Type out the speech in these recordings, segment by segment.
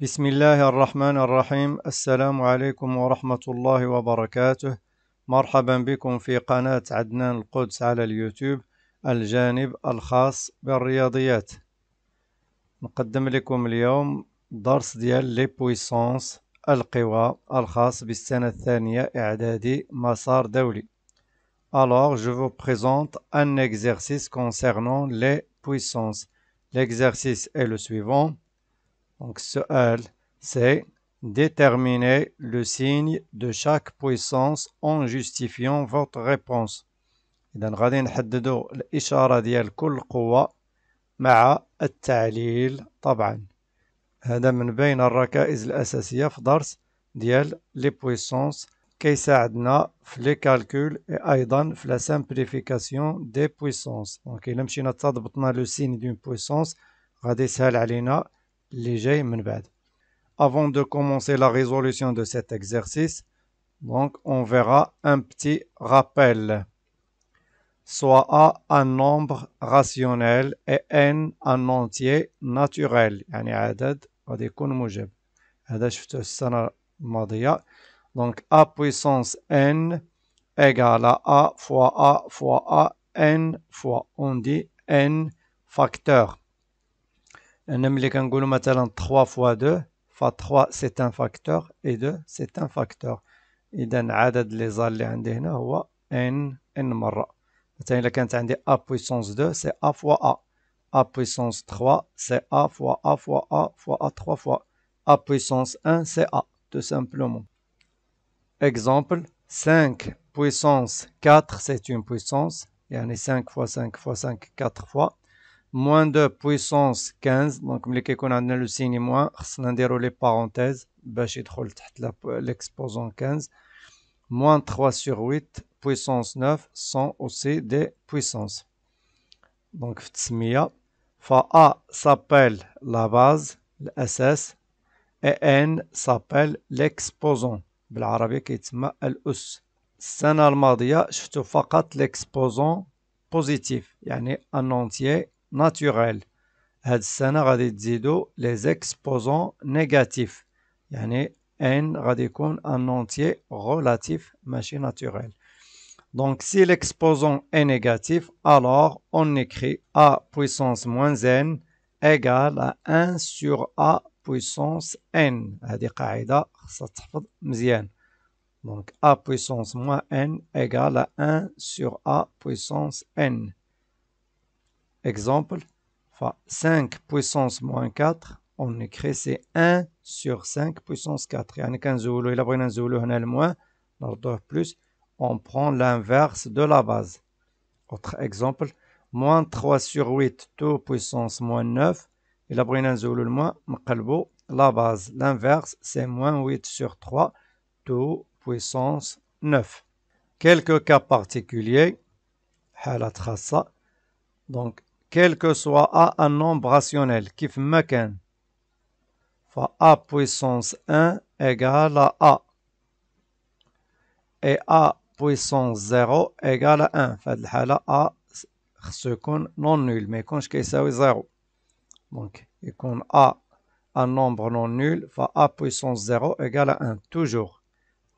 بسم الله الرحمن الرحيم السلام عليكم ورحمة الله وبركاته مرحبا بكم في قناة عدنان القدس على اليوتيوب الجانب الخاص بالرياضيات نقدم لكم اليوم درس ديال لي بويسونس القوى الخاص بالسنة الثانية إعدادي مسار دولي Alors, je vous présente un exercice concernant les puissances. L'exercice est le suivant. Donc, su'al, c'est déterminer le signe de chaque puissance en justifiant votre réponse. إذن غادي نحددوا الإشارة ديال كل قوة مع التعليل طبعا هذا من بين الركائز الأساسية في درس ديال لي بويسونس كيساعدنا في لي كالكول ايضا في لا سامبليفيكاسيون دي بويسونس دونك الا مشينا تضبطنا لو سين دون بويسونس غادي يسهل علينا avant de commencer la résolution de cet exercice, donc on verra un petit rappel. Soit A un nombre rationnel et N un entier naturel. Donc A puissance N égale à A fois A fois A N fois on dit N facteur. On a 3 fois 2, 3 c'est un facteur et 2 c'est un facteur. Donc le nombre les N, n Maintenant, quand on a A puissance 2, c'est A fois A. A puissance 3, c'est A fois A fois A fois A trois fois. A puissance 1, c'est A, tout simplement. Exemple, 5 puissance 4, c'est une puissance. Il y a 5 fois 5 fois 5, 4 fois moins 2 puissance 15 donc on a le signe moins, on خصنا les parenthèses بارونتيز باش يدخل تحت l'exposant 15 moins 3 sur 8 puissance 9 sont aussi des puissances donc fa A s'appelle la base l'SS et N s'appelle l'exposant بالعربي كيتسمى الأس السنة الماضية شفتو فقط l'exposant positif يعني un entier naturel. les exposants négatifs, les les négatifs, n y n n يكون un entier relatif, machine Donc, si l'exposant est négatif, alors on écrit a puissance moins n égale à 1 sur a puissance n. Donc, a puissance moins n égale à 1 sur a puissance n. Exemple, 5 puissance moins 4 on écrit c'est 1 sur 5 puissance 4 يعني 15 إلا بغينا نزولو هنا الموان plus, on prend l'inverse de la base autre exemple moins 3 sur 8 tout puissance moins 9 Et بغينا نزولو الموان moins, la base l'inverse c'est moins 8 sur 3 tout puissance 9 quelques cas particuliers donc quel que soit A un nombre rationnel, kif meken, Fa A puissance 1 égale à A, et A puissance 0 égale à 1. Fait le A, ce non nul, mais quand je suis 0. Donc, et A un nombre non nul, fois A puissance 0 égale à 1, toujours.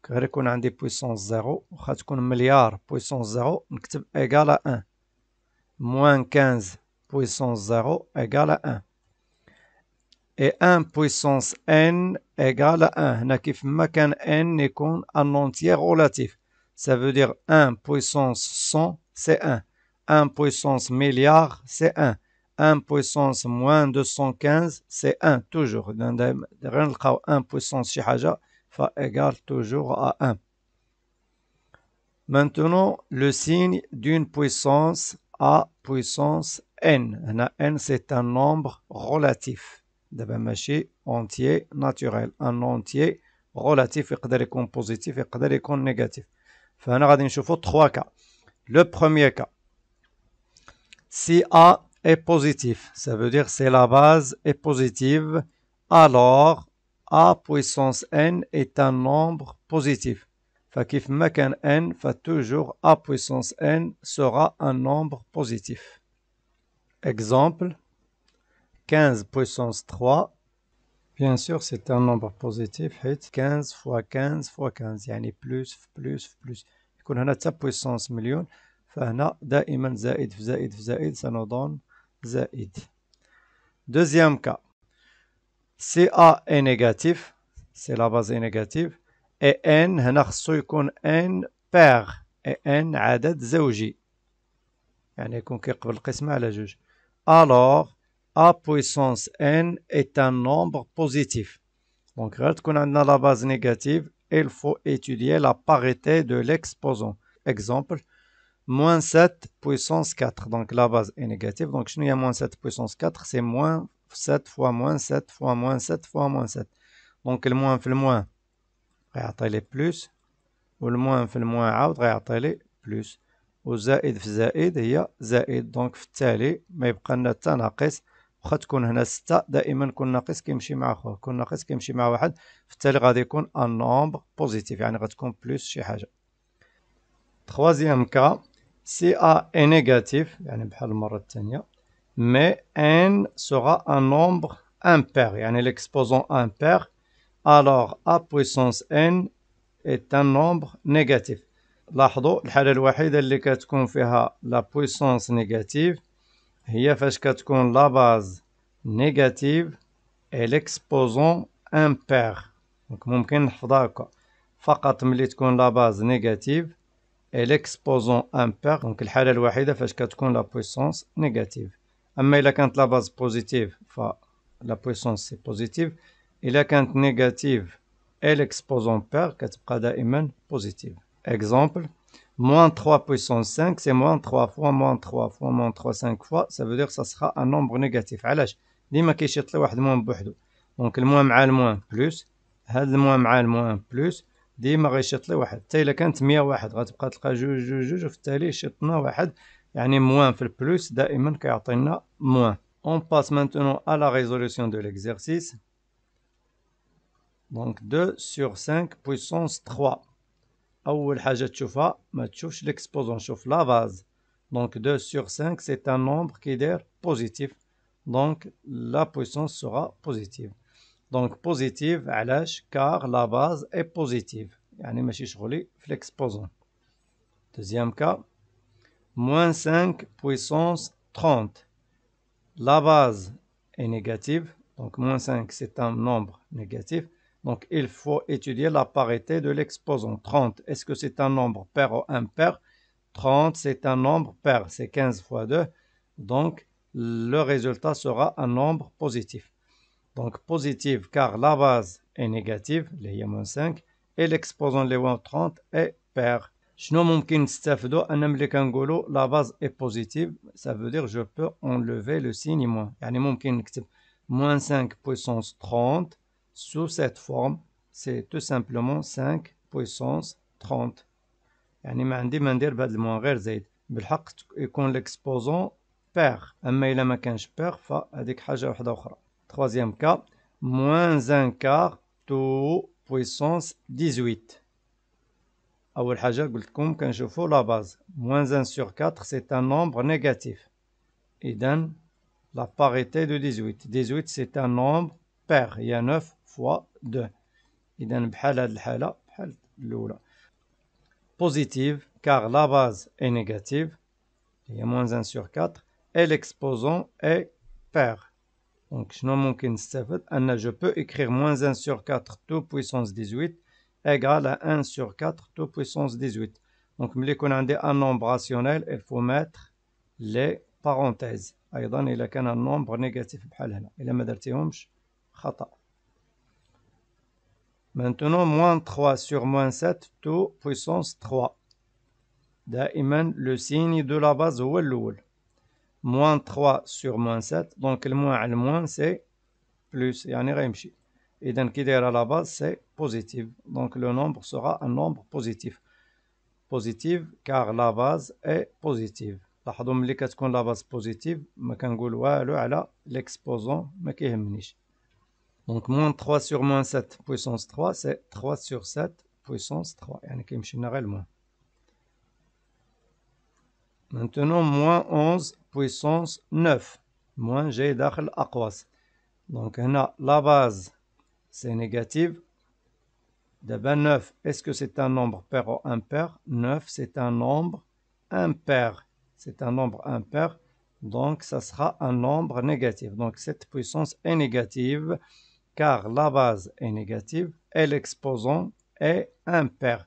Quand on a des puissances 0, on a milliard puissance 0, égale à 1. Moins 15 puissance 0 égale à 1 et 1 puissance n égale à 1 هنا كيف ما n يكون un entier relatif ça veut dire 1 puissance 100 c'est 1 1 puissance milliard c'est 1 1 puissance moins 215 c'est 1 toujours 1 puissance شي حاجه égale toujours à 1 maintenant le signe d'une puissance à puissance n. n c'est un nombre relatif. entier naturel. Un entier relatif. Il être positif, il est négatif. voir trois cas. Le premier cas. Si A est positif, ça veut dire c'est la base est positive, alors A puissance n est un nombre positif. Fakif n, toujours A puissance n sera un nombre positif. Exemple, 15 puissance 3. Bien sûr, c'est un nombre positif. 15 fois 15 fois 15. يعني plus plus plus. يكون a une puissance million. فهنا دائما زائد في زائد في Deuxième cas. si A est négatif. C'est la base est négative. Et N, هنا a يكون N pair. Et N عدد زوجي. يعني يكون كيقبل القسمة على juge alors a puissance n est un nombre positif. Donc, quand on a la base négative, il faut étudier la parité de l'exposant. Exemple, moins 7 puissance 4. Donc, la base est négative. Donc, si nous avons moins 7 puissance 4, c'est moins 7 fois moins 7 fois moins 7 fois moins 7. Donc, le moins fait le moins, il plus. Ou le moins fait le moins, il plus. وزائد في زائد هي زائد دونك في التالي ما يبقى لنا حتى ناقص واخا تكون هنا ستة دائما كل ناقص كيمشي مع خوه كل ناقص كيمشي مع واحد في التالي غادي يكون ان نومبر بوزيتيف يعني غتكون بلوس شي حاجه تخوازيام كا سي ا اي نيجاتيف يعني بحال المره الثانيه مي ان سورا ان نومبر امبير يعني ليكسبوزون امبير alors a puissance n est un nombre négatif لاحظوا الحاله الوحيده اللي كتكون فيها لا بويسونس نيجاتيف هي فاش كتكون لا باز نيجاتيف اي ليكسبوزون امبير دونك ممكن نحفظها هكا فقط ملي تكون لا باز نيجاتيف اي ليكسبوزون امبير دونك الحاله الوحيده فاش كتكون لا بويسونس نيجاتيف اما الا كانت لا باز بوزيتيف ف لا بويسونس سي بوزيتيف الا كانت نيجاتيف اي ليكسبوزون بير كتبقى دائما بوزيتيف Exemple, moins 3 puissance 5, c'est moins 3 fois moins 3 fois moins 3, 5 fois, ça veut dire que ça sera un nombre négatif. علاش ديما كيشيط moins واحد moins. بوحدو moins, الموان مع moins moins le moins, plus. الموان بلوس ديما غيشيط لي واحد حتى الا كانت 101 غتبقى تلقى جوج جوج جوج وفي التالي واحد يعني موان في دائما كيعطينا موان On passe maintenant à la résolution de l'exercice. Donc 2 sur 5 puissance 3. Donc 2 sur 5 c'est un nombre qui est positif donc la puissance sera positive donc positive car la base est positive l'exposant deuxième cas moins 5 puissance 30 la base est négative donc moins 5 c'est un nombre négatif donc, il faut étudier la parité de l'exposant. 30, est-ce que c'est un nombre pair ou impair 30, c'est un nombre pair. C'est 15 fois 2. Donc, le résultat sera un nombre positif. Donc, positif car la base est négative, les 5, et l'exposant les 30 est pair. la base est positive, ça veut dire que Ça veut enlever que signe peux peux le le signe moins. Moins 5 puissance 30 sous cette forme, c'est tout simplement 5 puissance 30 يعني ما عندي ما ندير بهذا غير زايد بالحق يكون ليكسبوزون بير اما الا ما كانش بير فهذيك حاجه واحده اخرى تخوازيام كا موان زان كار تو بويسونس 18 اول حاجه قلت لكم كنشوفوا لا باز موان زان سور 4 سي ان نومبر نيجاتيف اذا لا باريتي دو 18 18 سي ان نومبر بير هي 9 fois 2 Et بحال هذه الحاله بحال l'oula. Positive, car la base est négative a moins 1 sur 4 et l'exposant est pair donc je peux écrire moins 1 sur 4 tout puissance 18 égale à 1 sur 4 tout puissance 18 donc ملي يكون عندي un nombre rationnel il faut mettre les parenthèses y a un nombre négatif, بحال هنا الا ما درتيهمش خطا Maintenant, moins 3 sur moins 7, tout puissance 3. D'aïman, le signe de la base est le Moins 3 sur moins 7, donc le moins le moins, c'est plus. Et donc, à la base, c'est positif. Donc, le nombre sera un nombre positif. Positif, car la base est positive. La la base positive, ma dire que l'exposant, ma donc moins 3 sur moins 7 puissance 3, c'est 3 sur 7 puissance 3. يعني me لنا le moins. Maintenant moins 11 puissance 9. Moins j'ai داخل أقواس. Donc a la base c'est négative. de 9, est-ce que c'est un nombre pair ou impair 9, c'est un nombre impair. C'est un nombre impair, donc ça sera un nombre négatif. Donc cette puissance est négative. car la base est négative et l'exposant est impair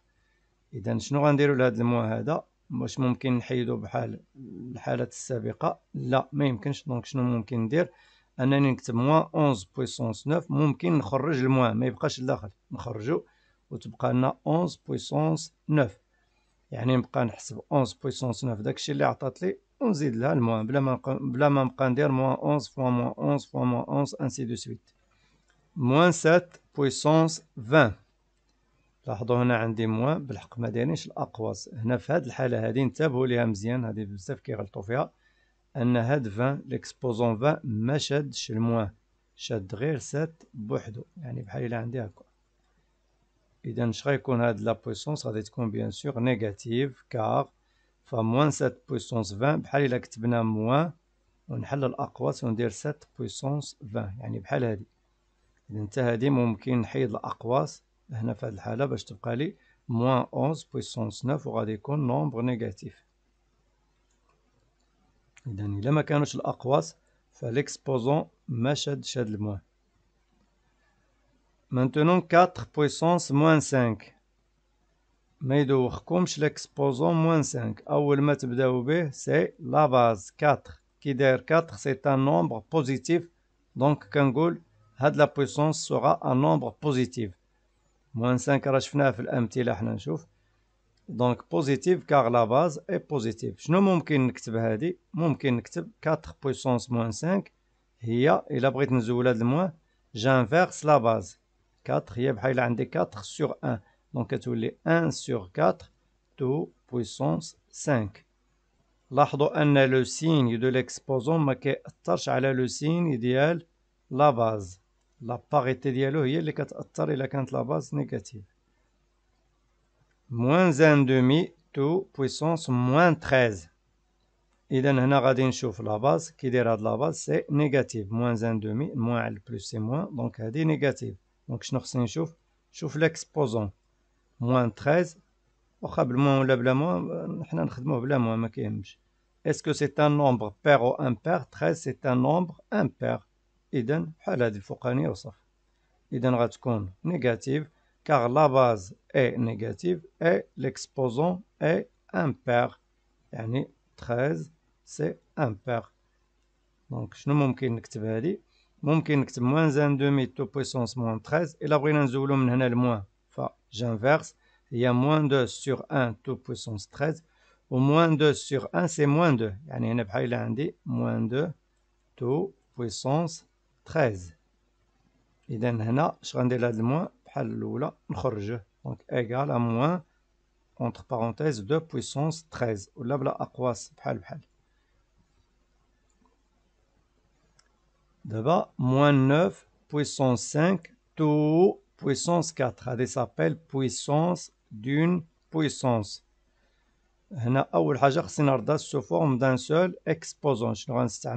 اذا شنو غنديروا لهاد الموان هذا واش ممكن نحيدو بحال الحالات السابقه لا ما يمكنش دونك شنو ممكن ندير انني نكتب موان 11 بويسونس 9 ممكن نخرج الموان ما يبقاش الداخل نخرجو وتبقى لنا 11 بويسونس 9 يعني نبقى نحسب 11 بويسونس 9 داكشي اللي عطات لي ونزيد لها الموان بلا ما بلا ما نبقى ندير موان 11 فوا موان 11 فوا موان 11 انسي دو سويت موان 7 بويسونس 20 لاحظوا هنا عندي موان بالحق ما دايرينش الاقواس هنا في هذه الحاله هذه انتبهوا ليها مزيان هذه بزاف كيغلطوا فيها ان هاد 20 ليكسبوزون 20 ما شادش الموان شاد غير 7 بوحدو يعني بحال الا عندي هكا اذا اش غيكون هاد لا بويسونس غادي تكون بيان سور نيجاتيف كار فموان 7 بويسونس 20 بحال الا كتبنا موان ونحل الاقواس وندير 7 بويسونس 20 يعني بحال هادي إذا نتا هادي ممكن نحيد الأقواس هنا في هاد الحالة باش تبقى لي موان أونز بويسونس نوف وغادي يكون نومبر نيجاتيف إذا إلا مكانوش الأقواس فليكسبوزون ما شاد شاد الموان مانتونون 4 بويسونس موان 5 ما يدوخكمش ليكسبوزون موان 5 اول ما تبداو به سي لا باز 4 كي داير 4 سي ان نومبر بوزيتيف دونك كنقول 1 la puissance sera un nombre positif. Moins 5, Donc positif car la base est positive. Je ne sais pas si je vais dire 4 puissance moins 5. Il y a, et la je vais a donné le moins, j'inverse la base. 4, il y a 4 sur 1. Donc c'est 1 sur 4, tout puissance 5. L'art de N est le signe de l'exposant, mais qui est attaché à le signe idéal, la base. La parité هي اللي كتاثر الا كانت la base نيجاتيف موان Moins دومي تو puissance Moins 13 اذا هنا غادي نشوف لا باز كي داير هاد لا باز سي نيجاتيف موان moins. دومي c'est على Moins سي موان دونك هادي نيجاتيف دونك شنو خصني نشوف شوف لاكسبوزون موان 13 chauffe بالموان ولا بلا Est-ce que c'est un nombre pair ou impair 13, c'est un nombre impair. Il donne la base négative car la base est négative et l'exposant est impair. Donc, 13 c'est impair. Donc, comment on peut écrire ça On peut écrire moins 1 demi tout puissance moins 13. Et là, on va enlever le moins. J'inverse. Il y a moins 2 sur 1 tout puissance 13. Ou moins 2 sur 1, c'est moins 2. Donc, on a moins 2 tout puissance 13. 13. Et puis, je rends la demande, pardon, je. Donc, égal à moins, entre parenthèses, 2 puissance 13. Ou la blabla à croix, pardon. De bas, moins 9 puissance 5, tout puissance 4. Ça s'appelle puissance d'une puissance. Je rends la sous forme d'un seul exposant. Je rends la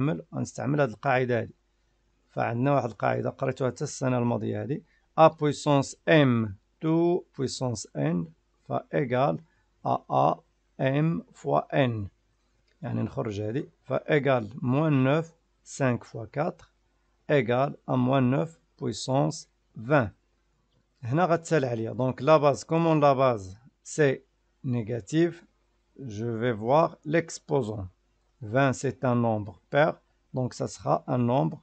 demande à la a puissance M tout puissance N fa égal à A M fois N fa égal moins 9 5 fois 4 égal à moins 9 puissance 20 donc la base comment la base c'est négatif je vais voir l'exposant 20 c'est un nombre pair donc ça sera un nombre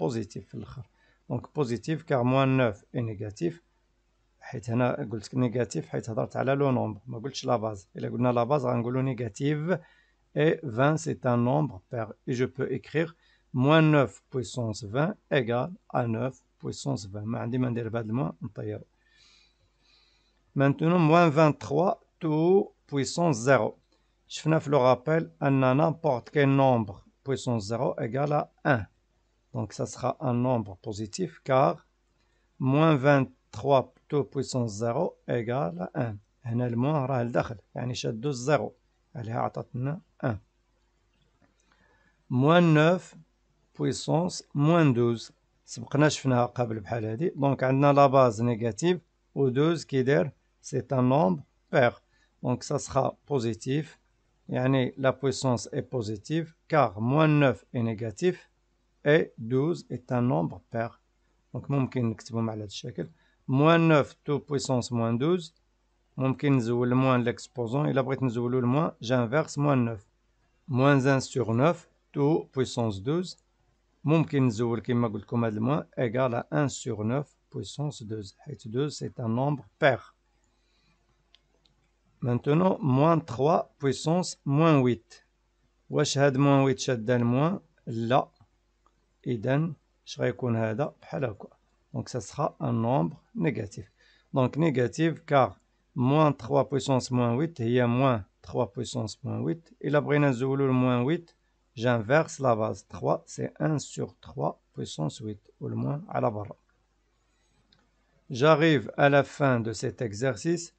Positif في الاخر دونك بوزيتيف 9 est négatif حيت هنا قلت نيجاتيف حيت هضرت على لو et 20 c'est un nombre et je peux écrire moins 9 puissance 20 égale à 9 puissance 20 maintenant moins 23 tout puissance 0 Je fais le rappel ان n'importe quel nombre puissance 0 égale à 1 donc ça sera un nombre positif car moins 23 plutôt puissance 0 égale à 1 هنا المون راه لداخل يعني شادو الزيرو اللي عطاتنا 1 موان 9 بويسونس موان 12 سبقنا شفناها قبل بحال هادي دونك عندنا لا باز نيجاتيف و 12 كيدير سي ان نومبر بير دونك سا سخا بوزيتيف يعني لا بويسونس اي بوزيتيف car موان 9 est نيجاتيف et 12 est un nombre pair. Donc, on peut Moins 9, tout puissance moins 12. On peut le moins l'exposant. Et là, on peut le moins, j'inverse moins 9. Moins 1 sur 9, tout puissance 12. On peut nous le moins, égale à 1 sur 9 puissance 12. Et 12, c'est un nombre pair. Maintenant, moins 3 puissance moins 8. Ou est moins 8 est moins Là. Donc ce sera un nombre négatif. Donc négatif car moins 3 puissance moins 8, il y a moins 3 puissance moins 8. Et la brina le moins 8, j'inverse la base 3, c'est 1 sur 3 puissance 8, ou le moins à la barre. J'arrive à la fin de cet exercice.